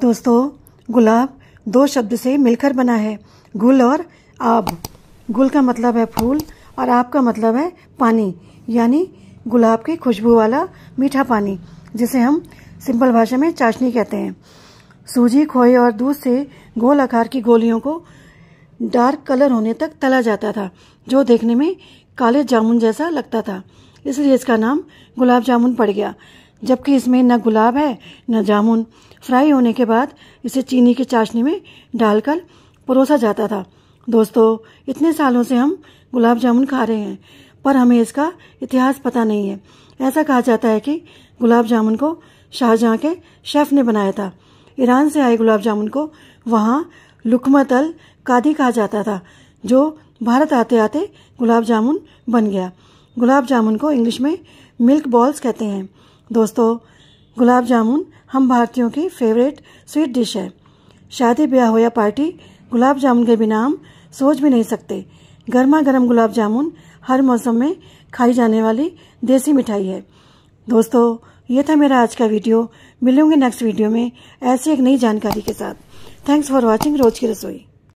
दोस्तों गुलाब दो शब्द से मिलकर बना है गुल और आब गुल का मतलब है फूल और आब का मतलब है पानी यानी गुलाब की खुशबू वाला मीठा पानी जिसे हम सिंपल भाषा में चाशनी कहते हैं सूजी खोए और दूध से गोल आकार की गोलियों को डार्क कलर होने तक तला जाता था जो देखने में काले जामुन जैसा लगता था इसलिए इसका नाम गुलाब जामुन पड़ गया जबकि इसमें न गुलाब है न जामुन फ्राई होने के बाद इसे चीनी की चाशनी में डालकर परोसा जाता था दोस्तों इतने सालों से हम गुलाब जामुन खा रहे हैं पर हमें इसका इतिहास पता नहीं है ऐसा कहा जाता है कि गुलाब जामुन को शाहजहाँ के शेफ ने बनाया था ईरान से आए गुलाब जामुन को वहाँ लुकमत अल कादी कहा जाता था जो भारत आते आते गुलाब जामुन बन गया गुलाब जामुन को इंग्लिश में मिल्क बॉल्स कहते हैं दोस्तों गुलाब जामुन हम भारतीयों की फेवरेट स्वीट डिश है शादी ब्याह हो या पार्टी गुलाब जामुन के बिना हम सोच भी नहीं सकते गर्मा गर्म गुलाब जामुन हर मौसम में खाई जाने वाली देसी मिठाई है दोस्तों ये था मेरा आज का वीडियो मिलूंगे नेक्स्ट वीडियो में ऐसी एक नई जानकारी के साथ थैंक्स फॉर वॉचिंग रोज की रसोई